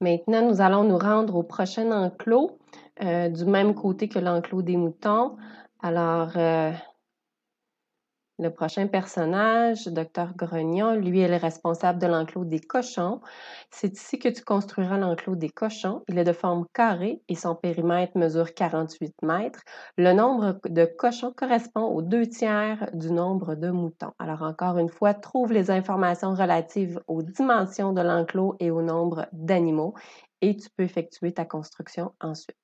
Maintenant, nous allons nous rendre au prochain enclos, euh, du même côté que l'enclos des moutons. Alors, euh, le prochain personnage, Docteur Grognon, lui est le responsable de l'enclos des cochons. C'est ici que tu construiras l'enclos des cochons. Il est de forme carrée et son périmètre mesure 48 mètres. Le nombre de cochons correspond aux deux tiers du nombre de moutons. Alors encore une fois, trouve les informations relatives aux dimensions de l'enclos et au nombre d'animaux et tu peux effectuer ta construction ensuite.